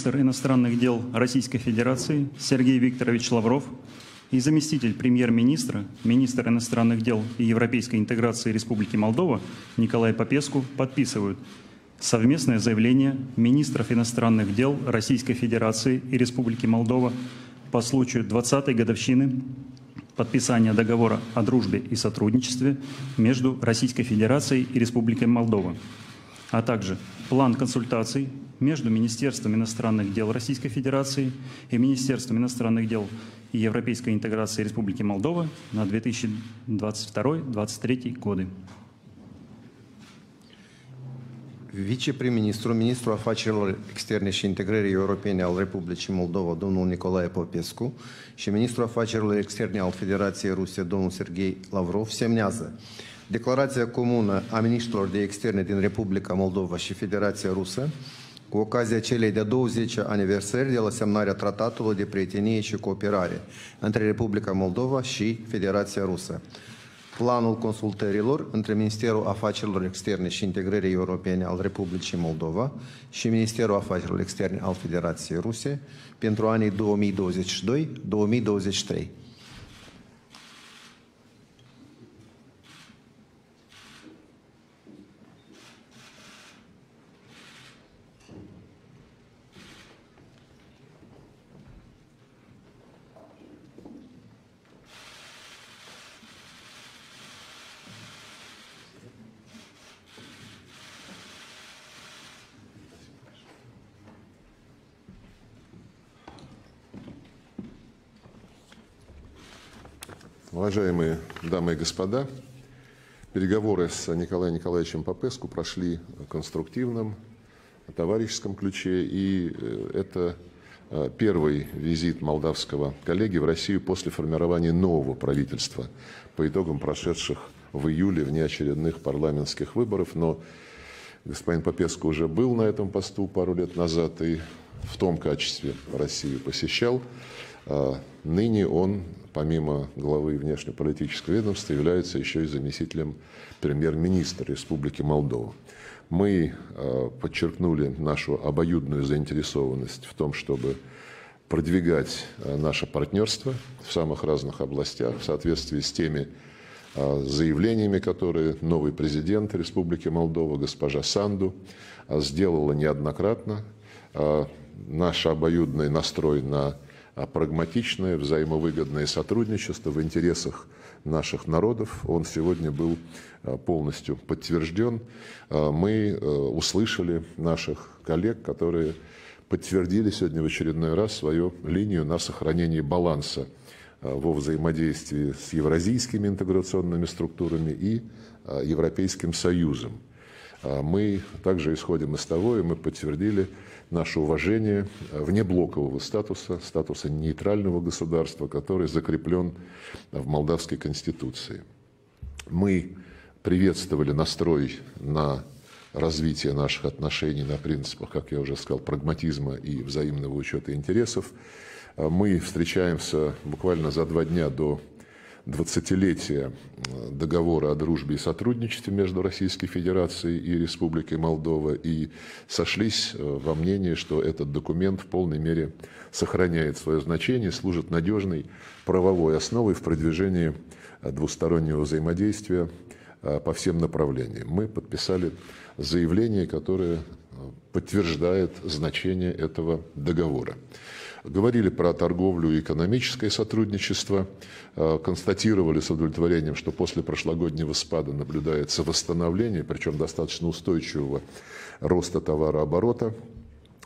министр иностранных дел Российской Федерации Сергей Викторович Лавров и заместитель премьер-министра, министр иностранных дел и европейской интеграции Республики Молдова Николай Попеску подписывают совместное заявление министров иностранных дел Российской Федерации и Республики Молдова по случаю 20-й годовщины подписания договора о дружбе и сотрудничестве между Российской Федерацией и Республикой Молдова – а также план консультаций между Министерством иностранных дел Российской Федерации и Министерством иностранных дел и европейской интеграции Республики Молдова на 2022-2023 годы. Viceprim-ministru, ministrul afacerilor externe și integrării europene al Republicii Moldova, domnul Nicolae Popescu, și ministrul afacerilor externe al Federației Ruse, domnul Sergei Lavrov, semnează Declarația comună a ministrilor de externe din Republica Moldova și Federația Rusă cu ocazia celei de 20 aniversări de la semnarea tratatului de prietenie și cooperare între Republica Moldova și Federația Rusă. Planul consultărilor între Ministerul Afacerilor Externe și Integrării Europene al Republicii Moldova și Ministerul Afacerilor Externe al Federației Ruse pentru anii 2022-2023. Уважаемые дамы и господа, переговоры с Николаем Николаевичем Попеску прошли в конструктивном, товарищеском ключе, и э, это э, первый визит молдавского коллеги в Россию после формирования нового правительства по итогам прошедших в июле внеочередных парламентских выборов, но господин Попеску уже был на этом посту пару лет назад и в том качестве Россию посещал. А ныне он, помимо главы внешнеполитического ведомства, является еще и заместителем премьер-министра Республики Молдова. Мы а, подчеркнули нашу обоюдную заинтересованность в том, чтобы продвигать а, наше партнерство в самых разных областях в соответствии с теми заявлениями, которые новый президент Республики Молдова, госпожа Санду, сделала неоднократно. Наш обоюдный настрой на а прагматичное взаимовыгодное сотрудничество в интересах наших народов. Он сегодня был а, полностью подтвержден. А, мы а, услышали наших коллег, которые подтвердили сегодня в очередной раз свою линию на сохранение баланса во взаимодействии с евразийскими интеграционными структурами и Европейским Союзом. А мы также исходим из того, и мы подтвердили наше уважение э, внеблокового статуса, статуса нейтрального государства, который закреплен в Молдавской Конституции. Мы приветствовали настрой на развитие наших отношений на принципах, как я уже сказал, прагматизма и взаимного учета интересов. Э, мы встречаемся буквально за два дня до 20-летия договора о дружбе и сотрудничестве между Российской Федерацией и Республикой Молдова и сошлись э, во мнении, что этот документ в полной мере сохраняет свое значение, служит надежной правовой основой в продвижении э, двустороннего взаимодействия э, по всем направлениям. Мы подписали заявление, которое подтверждает значение этого договора. Говорили про торговлю и экономическое сотрудничество. Э, констатировали с удовлетворением, что после прошлогоднего спада наблюдается восстановление, причем достаточно устойчивого роста товарооборота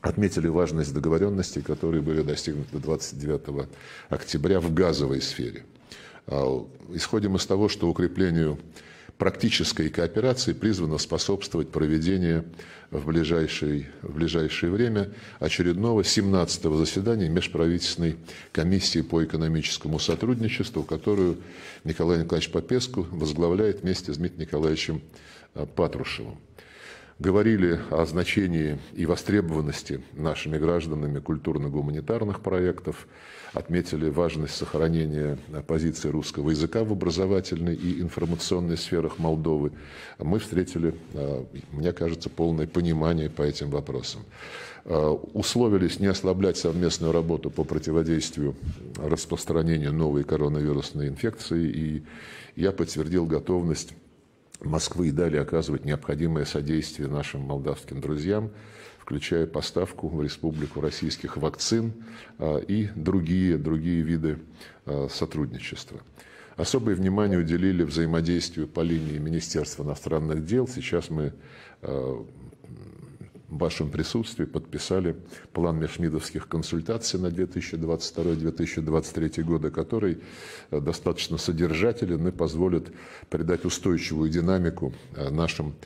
отметили важность договоренностей, которые были достигнуты 29 октября в газовой сфере. А, исходим из того, что укреплению практической кооперации призвано способствовать проведению в ближайшее, в ближайшее время очередного 17-го заседания Межправительственной комиссии по экономическому сотрудничеству, которую Николай Николаевич Попеску возглавляет вместе с Дмитрием Николаевичем э, Патрушевым говорили о значении и востребованности нашими гражданами культурно-гуманитарных проектов, отметили важность сохранения позиции русского языка в образовательной и информационной сферах Молдовы. Мы встретили, э, мне кажется, полное понимание по этим вопросам. Э, условились не ослаблять совместную работу по противодействию распространению новой коронавирусной инфекции, и я подтвердил готовность Москвы и далее оказывать необходимое содействие нашим молдавским друзьям, включая поставку в республику российских вакцин а, и другие, другие виды а, сотрудничества. Особое внимание уделили взаимодействию по линии Министерства иностранных дел. Сейчас мы а, в вашем присутствии подписали план межмидовских консультаций на 2022-2023 годы, который э, достаточно содержателен и позволит придать устойчивую динамику э, нашим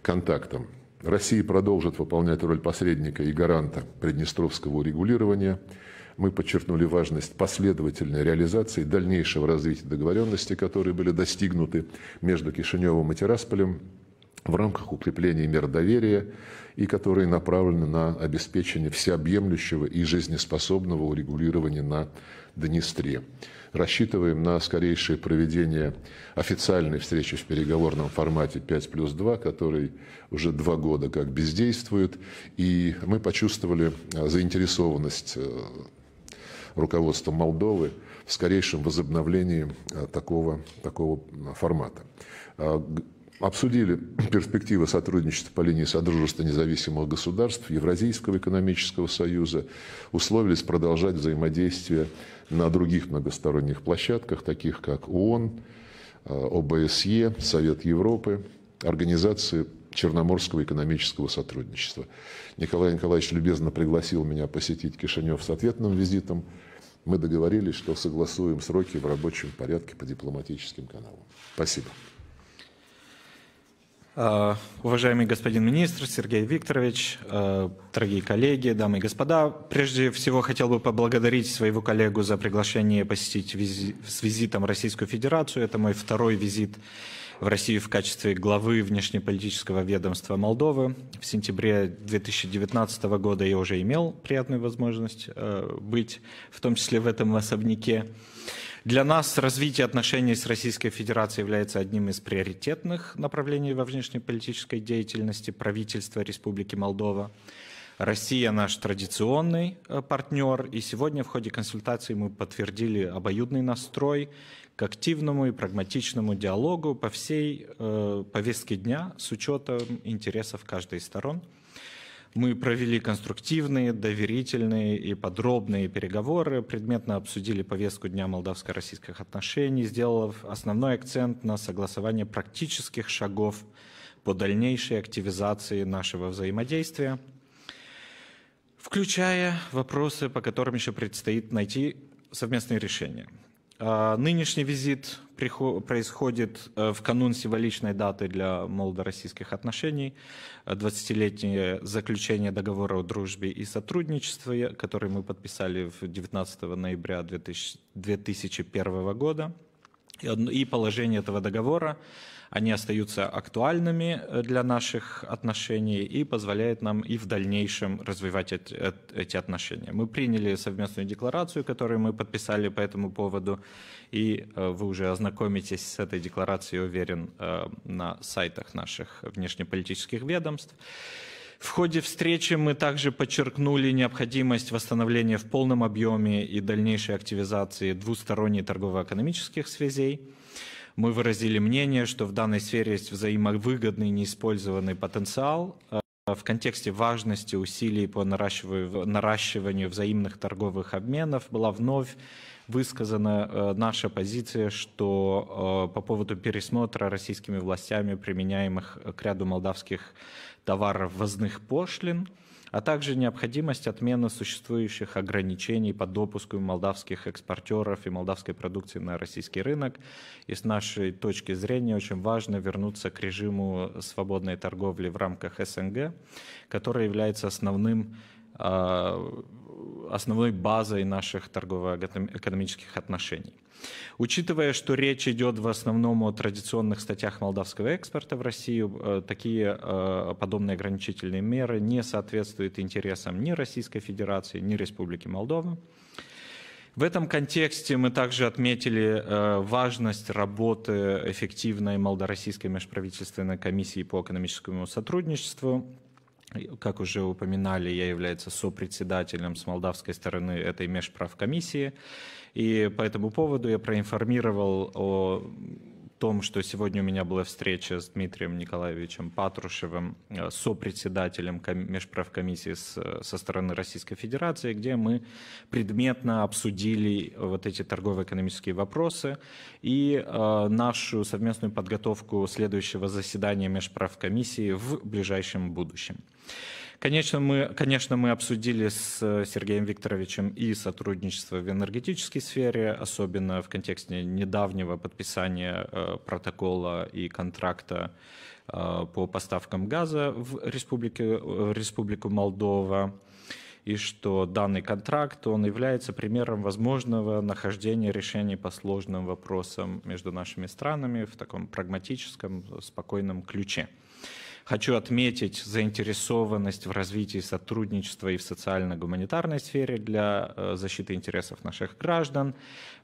контактам. Россия продолжит выполнять роль посредника и гаранта приднестровского урегулирования. Мы подчеркнули важность последовательной реализации дальнейшего развития договоренностей, которые были достигнуты между Кишиневым и Тирасполем в рамках укрепления мер доверия и которые направлены на обеспечение всеобъемлющего и жизнеспособного урегулирования на Днестре. Рассчитываем на скорейшее проведение официальной встречи в переговорном формате 5 плюс 2, который уже два года как бездействует, и мы почувствовали а, заинтересованность э, руководства Молдовы в скорейшем возобновлении а, такого, такого формата. А, обсудили перспективы сотрудничества по линии Содружества независимых государств, Евразийского экономического союза, условились продолжать взаимодействие на других многосторонних площадках, таких как ООН, э, ОБСЕ, Совет Европы, Организации Черноморского экономического сотрудничества. Николай Николаевич любезно пригласил меня посетить Кишинев с ответным визитом. Мы договорились, что согласуем сроки в рабочем порядке по дипломатическим каналам. Спасибо. А, уважаемый господин министр Сергей Викторович, а, дорогие коллеги, дамы и господа, прежде всего хотел бы поблагодарить своего коллегу за приглашение посетить визи... с визитом Российскую Федерацию. Это мой второй визит в России в качестве главы внешнеполитического ведомства Молдовы. В сентябре 2019 года я уже имел приятную возможность э, быть, в том числе в этом особняке. Для нас развитие отношений с Российской Федерацией является одним из приоритетных направлений во внешнеполитической деятельности правительства Республики Молдова. Россия наш традиционный э, партнер, и сегодня в ходе консультации мы подтвердили обоюдный настрой к активному и прагматичному диалогу по всей э, повестке дня с учетом интересов каждой из сторон. Мы провели конструктивные, доверительные и подробные переговоры, предметно обсудили повестку Дня молдавско-российских отношений, сделав основной акцент на согласование практических шагов по дальнейшей активизации нашего взаимодействия, включая вопросы, по которым еще предстоит найти совместные решения. А, нынешний визит происходит э, в канун символичной даты для молдо-российских отношений, 20-летнее э, заключение договора о дружбе и сотрудничестве, который мы подписали 19 ноября 2001 года, и положение этого договора они остаются актуальными э, для наших отношений и позволяет нам и в дальнейшем развивать э, эти отношения. Мы приняли совместную декларацию, которую мы подписали по этому поводу, и э, вы уже ознакомитесь с этой декларацией, уверен, на сайтах наших внешнеполитических ведомств. В ходе встречи мы также подчеркнули необходимость восстановления в полном объеме и дальнейшей активизации двусторонних торгово-экономических связей. Мы выразили мнение, что в данной сфере есть взаимовыгодный неиспользованный потенциал э, в контексте важности усилий по наращиванию взаимных торговых обменов была вновь высказана э, наша позиция, что э, по поводу пересмотра российскими властями применяемых к ряду молдавских товаров возных пошлин – а также необходимость отмены существующих ограничений по допуску молдавских экспортеров и молдавской продукции на российский рынок. И с нашей точки зрения очень важно вернуться к режиму свободной торговли в рамках СНГ, который является основным Э, основной базой наших торгово-экономических отношений. Учитывая, что речь идет в основном о традиционных статьях молдавского экспорта в Россию, э, такие э, подобные ограничительные меры не соответствуют интересам ни Российской Федерации, ни Республики Молдова. В этом контексте мы также отметили важность работы эффективной Молдороссийской межправительственной комиссии по экономическому сотрудничеству, как уже упоминали, я являюсь сопредседателем с молдавской стороны этой межправкомиссии. И по этому поводу я проинформировал о том, что сегодня у меня была встреча с Дмитрием Николаевичем Патрушевым, э, сопредседателем межправкомиссии э, со стороны Российской Федерации, где мы предметно обсудили вот эти торгово-экономические вопросы и э, нашу совместную подготовку следующего заседания межправкомиссии в ближайшем будущем. Конечно, мы, конечно, мы обсудили с э, Сергеем Викторовичем и сотрудничество в энергетической сфере, особенно в контексте недавнего подписания э, протокола и контракта э, по поставкам газа в, республике, в э, Республику Молдова и что данный контракт, он является примером возможного нахождения решений по сложным вопросам между нашими странами в таком прагматическом, спокойном ключе. Хочу отметить заинтересованность в развитии сотрудничества и в социально-гуманитарной сфере для э, защиты интересов наших граждан.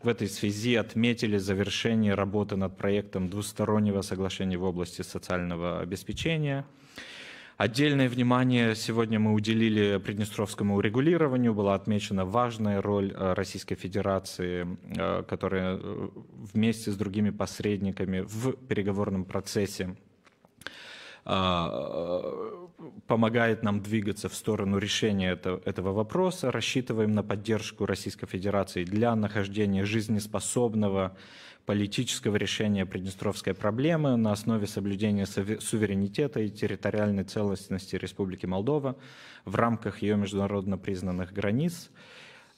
В этой связи отметили завершение работы над проектом двустороннего соглашения в области социального обеспечения. Отдельное внимание сегодня мы уделили приднестровскому урегулированию. Была отмечена важная роль э, Российской Федерации, э, которая вместе с другими посредниками в переговорном процессе а, помогает нам двигаться в сторону решения этого, вопроса. Рассчитываем на поддержку Российской Федерации для нахождения жизнеспособного политического решения Приднестровской проблемы на основе соблюдения суверенитета и территориальной целостности Республики Молдова в рамках ее международно признанных границ.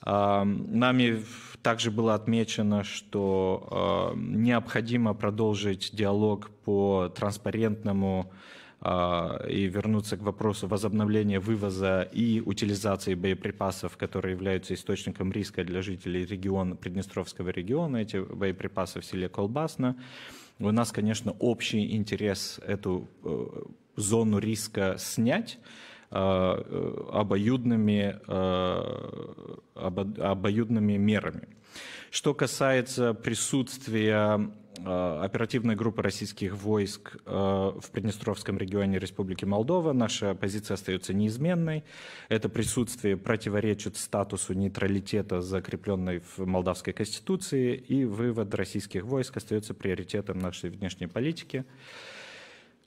А, нами также было отмечено, что а, необходимо продолжить диалог по транспарентному а, и вернуться к вопросу возобновления вывоза и утилизации боеприпасов, которые являются источником риска для жителей региона, Приднестровского региона, эти боеприпасы в селе Колбасно. У нас, конечно, общий интерес эту э, зону риска снять, а, э, обоюдными, а, обоюдными мерами. Что касается присутствия Э, оперативной группы российских войск э, в Приднестровском регионе Республики Молдова. Наша позиция остается неизменной. Это присутствие противоречит статусу нейтралитета, закрепленной в Молдавской Конституции, и вывод российских войск остается приоритетом нашей внешней политики.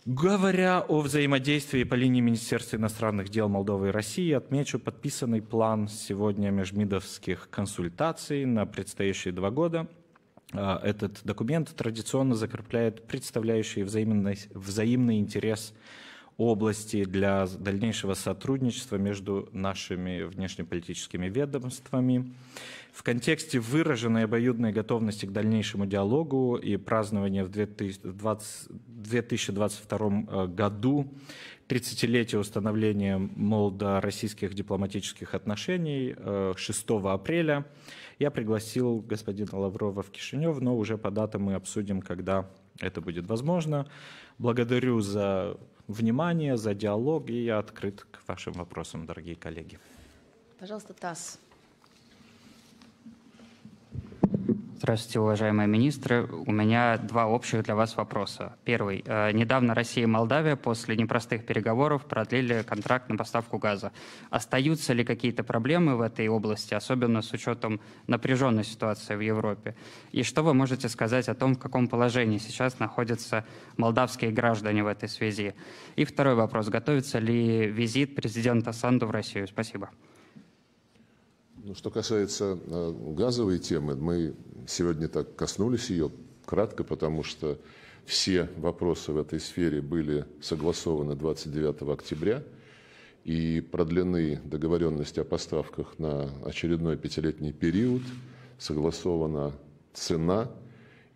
Говоря о взаимодействии по линии Министерства иностранных дел Молдовы и России, отмечу подписанный план сегодня межмидовских консультаций на предстоящие два года – а, этот документ традиционно закрепляет представляющий взаимный, взаимный интерес области для дальнейшего сотрудничества между нашими внешнеполитическими ведомствами. В контексте выраженной обоюдной готовности к дальнейшему диалогу и празднования в 2022 э, году 30-летия установления молдо-российских дипломатических отношений 6 э, апреля я пригласил господина Лаврова в Кишинев, но уже по датам мы обсудим, когда это будет возможно. Благодарю за внимание, за диалог, и я открыт к вашим вопросам, дорогие коллеги. Пожалуйста, ТАСС. Здравствуйте, уважаемые министры. У меня два общих для вас вопроса. Первый. Э, недавно Россия и Молдавия после непростых переговоров продлили контракт на поставку газа. Остаются ли какие-то проблемы в этой области, особенно с учетом напряженной ситуации в Европе? И что вы можете сказать о том, в каком положении сейчас находятся молдавские граждане в этой связи? И второй вопрос. Готовится ли визит президента Санду в Россию? Спасибо. Ну, что касается э, газовой темы, мы сегодня так коснулись ее кратко, потому что все вопросы в этой сфере были согласованы 29 октября и продлены договоренности о поставках на очередной пятилетний период, согласована цена –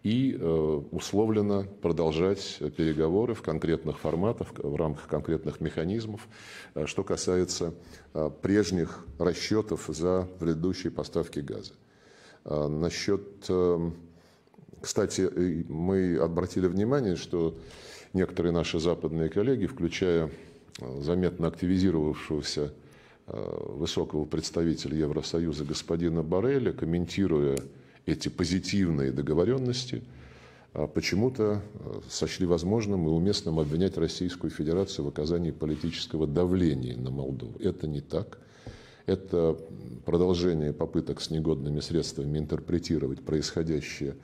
и э, условлено продолжать переговоры в конкретных форматах, в рамках конкретных механизмов, э, что касается э, прежних расчетов за предыдущие поставки газа. Насчет, кстати, мы обратили внимание, что некоторые наши западные коллеги, включая заметно активизировавшегося высокого представителя Евросоюза господина Барреля, комментируя эти позитивные договоренности, а почему-то э, сочли возможным и уместным обвинять Российскую Федерацию в оказании политического давления на Молдову. Это не так. Это продолжение попыток с негодными средствами интерпретировать происходящее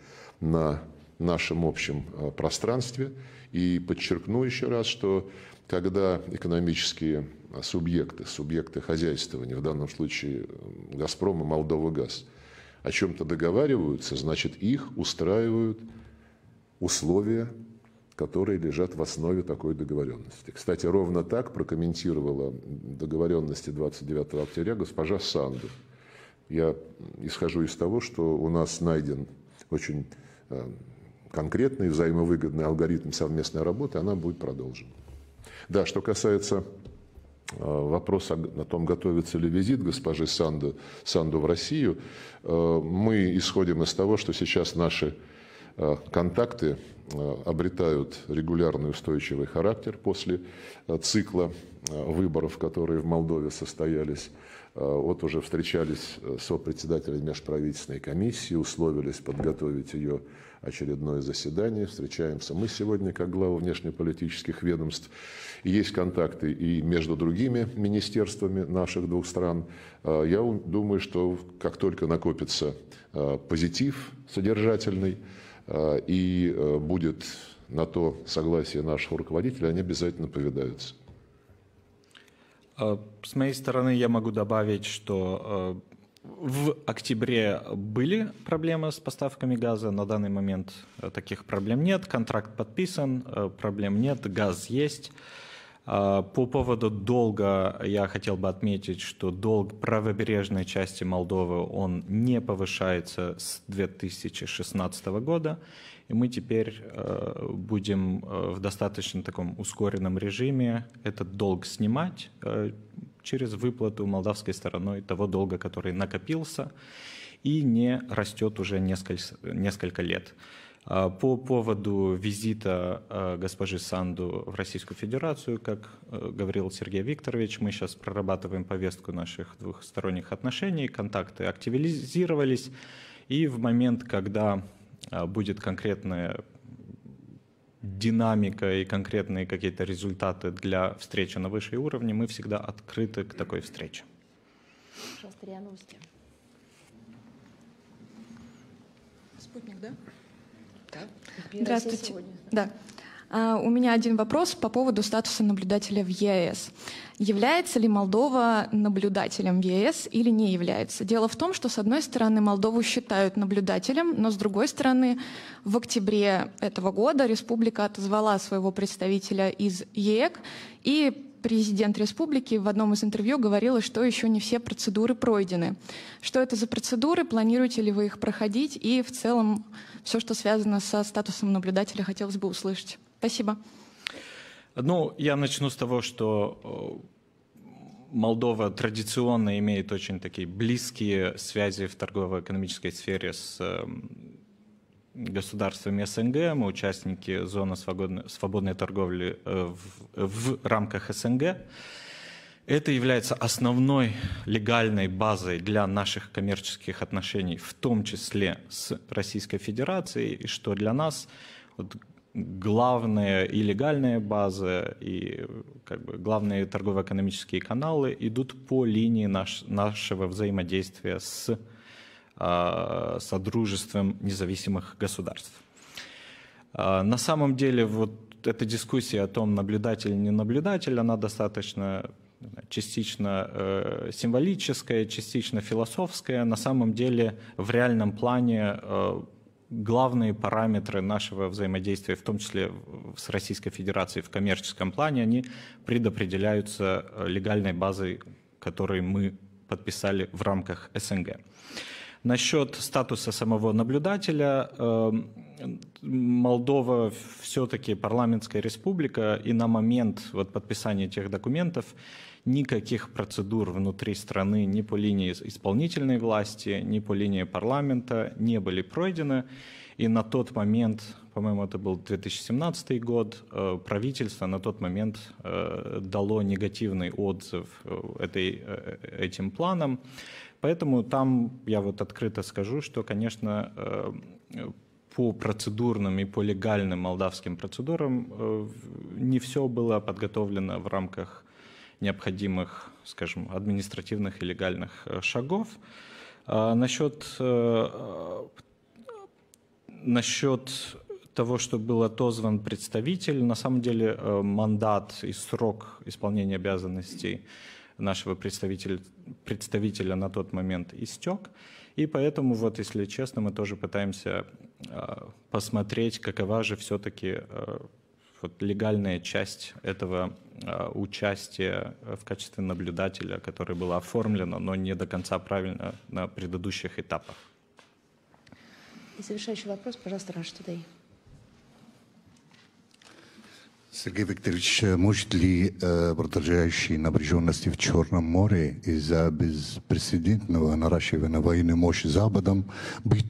на нашем общем э, пространстве. И подчеркну еще раз, что когда экономические субъекты, субъекты хозяйствования, в данном случае э, «Газпром» и «Молдова-Газ», о чем-то договариваются, значит, их устраивают условия, которые лежат в основе такой договоренности. Кстати, ровно так прокомментировала договоренности 29 октября госпожа Санду. Я исхожу из того, что у нас найден очень э, конкретный взаимовыгодный алгоритм совместной работы, она будет продолжена. Да, что касается Э, вопрос о, о том, готовится ли визит госпожи Санду, Санду в Россию, э, мы исходим из того, что сейчас наши э, контакты обретают регулярный устойчивый характер после цикла выборов, которые в Молдове состоялись. Вот уже встречались сопредседатели межправительственной комиссии, условились подготовить ее очередное заседание, встречаемся мы сегодня как глава внешнеполитических ведомств. Есть контакты и между другими министерствами наших двух стран. А, я думаю, что как только накопится а, позитив содержательный а, и будет на то согласие нашего руководителя, они обязательно повидаются. С моей стороны я могу добавить, что в октябре были проблемы с поставками газа, на данный момент э, таких проблем нет, контракт подписан, э, проблем нет, газ есть. А, по поводу долга я хотел бы отметить, что долг правобережной части Молдовы, он не повышается с 2016 года, и мы теперь э, будем в достаточно таком ускоренном режиме этот долг снимать, через выплату молдавской стороной того долга, который накопился и не растет уже несколько, несколько лет. А, по поводу визита а, госпожи Санду в Российскую Федерацию, как а, говорил Сергей Викторович, мы сейчас прорабатываем повестку наших двухсторонних отношений, контакты активизировались, и в момент, когда будет конкретная динамика и конкретные какие-то результаты для встречи на высшем уровне, мы всегда открыты к такой встрече. Спутник, да? Да. Здравствуйте. Да. А, у меня один вопрос по поводу статуса наблюдателя в ЕС. Является ли Молдова наблюдателем ЕС или не является? Дело в том, что с одной стороны Молдову считают наблюдателем, но с другой стороны в октябре этого года республика отозвала своего представителя из ЕЭК и президент республики в одном из интервью говорила, что еще не все процедуры пройдены. Что это за процедуры, планируете ли вы их проходить и в целом все, что связано со статусом наблюдателя, хотелось бы услышать. Спасибо. Ну, я начну с того, что э, Молдова традиционно имеет очень такие близкие связи в торгово-экономической сфере с эм, государствами СНГ. Мы участники зоны свободной, свободной торговли э, в, в рамках СНГ. Это является основной легальной базой для наших коммерческих отношений, в том числе с Российской Федерацией, и что для нас вот, главные и легальные базы, и как бы, главные торгово-экономические каналы идут по линии наш, нашего взаимодействия с э, Содружеством независимых государств. Э, на самом деле вот эта дискуссия о том, наблюдатель или не наблюдатель, она достаточно частично э, символическая, частично философская. На самом деле в реальном плане э, главные параметры нашего взаимодействия, в том числе с Российской Федерацией в коммерческом плане, они предопределяются э, легальной базой, которую мы подписали в рамках СНГ. Насчет статуса самого наблюдателя, эм, Молдова все-таки парламентская республика, и на момент вот подписания этих документов никаких процедур внутри страны ни по линии исполнительной власти, ни по линии парламента не были пройдены. И на тот момент, по-моему, это был 2017 год, э, правительство на тот момент э, дало негативный отзыв э, этой, этим планам. Поэтому там, я вот открыто скажу, что, конечно, по процедурным и по легальным молдавским процедурам э, не все было подготовлено в рамках необходимых, скажем, административных и легальных э, шагов. Насчет, насчет э, того, что был отозван представитель, на самом деле мандат и срок исполнения обязанностей нашего представителя, представителя на тот момент истек. И поэтому, вот, если честно, мы тоже пытаемся Э, посмотреть, какова же все-таки э, вот легальная часть этого э, участия в качестве наблюдателя, которая была оформлена, но не до конца правильно на предыдущих этапах. И завершающий вопрос, пожалуйста, Раш Тудей. Сергей Викторович, э, может ли э, продолжающие напряженности в Черном море из-за беспрецедентного наращивания военной мощи Западом быть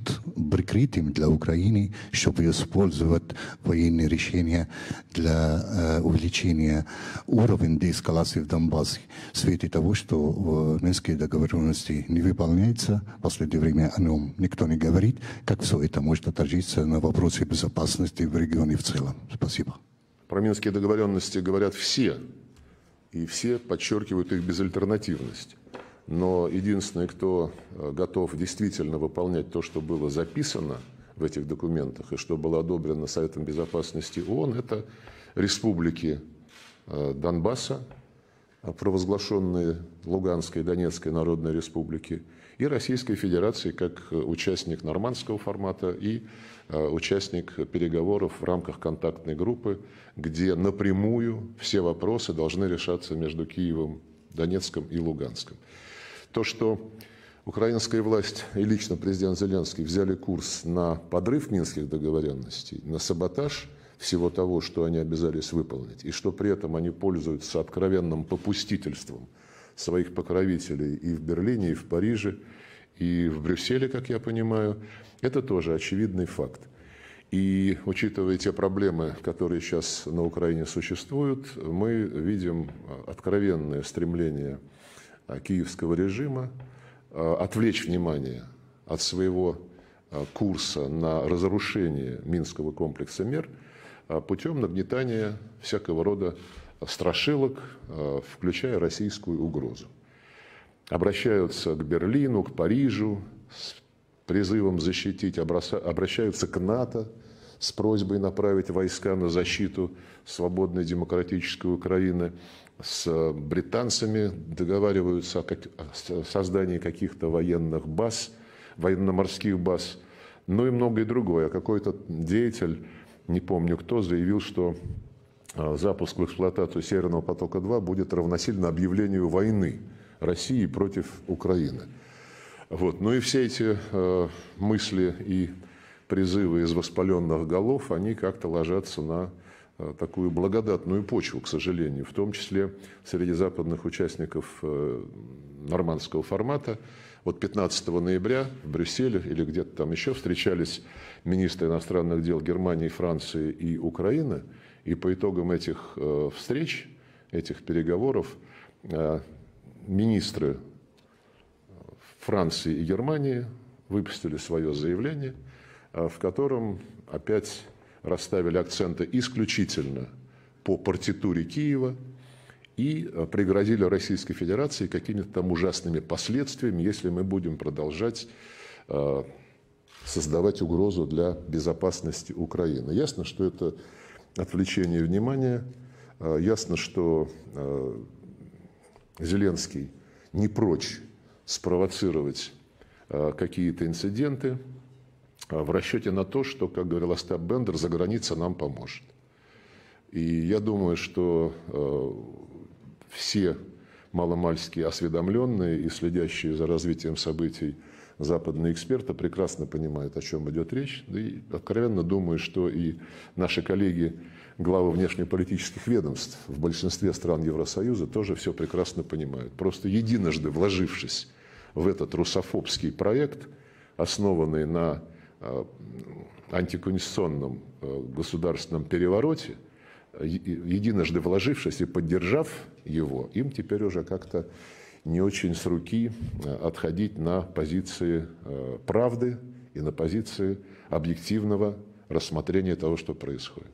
прикрытием для Украины, чтобы использовать военные решения для э, увеличения уровня деэскалации в Донбассе в свете того, что э, Минские договоренности не выполняются, в последнее время о нем никто не говорит, как все это может отразиться на вопросе безопасности в регионе в целом? Спасибо. Про минские договоренности говорят все, и все подчеркивают их безальтернативность. Но единственный, кто э, готов действительно выполнять то, что было записано в этих документах и что было одобрено Советом Безопасности ООН, это республики э, Донбасса, провозглашенные Луганской и Донецкой народные республики, и Российской Федерации как э, участник нормандского формата и э, участник переговоров в рамках контактной группы, где напрямую все вопросы должны решаться между Киевом, Донецком и Луганском. То, что украинская власть и лично президент Зеленский взяли курс на подрыв минских договоренностей, на саботаж всего того, что они обязались выполнить, и что при этом они пользуются откровенным попустительством – своих покровителей и в Берлине, и в Париже, и в Брюсселе, как я понимаю, это тоже очевидный факт. И учитывая те проблемы, которые сейчас на Украине существуют, мы видим откровенное стремление а, киевского режима а, отвлечь внимание от своего а, курса на разрушение Минского комплекса мер путем нагнетания всякого рода страшилок, э, включая российскую угрозу. Обращаются к Берлину, к Парижу с призывом защитить, обращаются к НАТО с просьбой направить войска на защиту свободной демократической Украины. С британцами договариваются о, создании каких-то военных баз, военно-морских баз, ну и многое другое. Какой-то деятель, не помню кто, заявил, что а запуск в эксплуатацию Северного потока-2 будет равносильно объявлению войны России против Украины. Вот. Ну и все эти э, мысли и призывы из воспаленных голов, они как-то ложатся на э, такую благодатную почву, к сожалению, в том числе среди западных участников э, нормандского формата. Вот 15 ноября в Брюсселе или где-то там еще встречались министры иностранных дел Германии, Франции и Украины – и по итогам этих э, встреч, этих переговоров, э, министры э, Франции и Германии выпустили свое заявление, в котором опять расставили акценты исключительно по партитуре Киева и пригрозили Российской Федерации какими-то там ужасными последствиями, если мы будем продолжать создавать угрозу для безопасности Украины. Ясно, что это отвлечение внимания. А, ясно, что а, Зеленский не прочь спровоцировать а, какие-то инциденты в расчете на то, что, как говорил Остап Бендер, за граница нам поможет. И я думаю, что все маломальские осведомленные и следящие за развитием событий западные эксперты прекрасно понимают, о чем идет речь. Да и откровенно думаю, что и наши коллеги, главы внешнеполитических ведомств в большинстве стран Евросоюза тоже все прекрасно понимают. Просто единожды вложившись в этот русофобский проект, основанный на э, антиконституционном э, государственном перевороте, единожды вложившись и поддержав его, им теперь уже как-то не очень с руки э, отходить на позиции э, правды и на позиции объективного рассмотрения того, что происходит.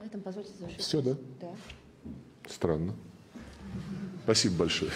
На этом позвольте завершить. Все, да? Да. Странно. Спасибо большое.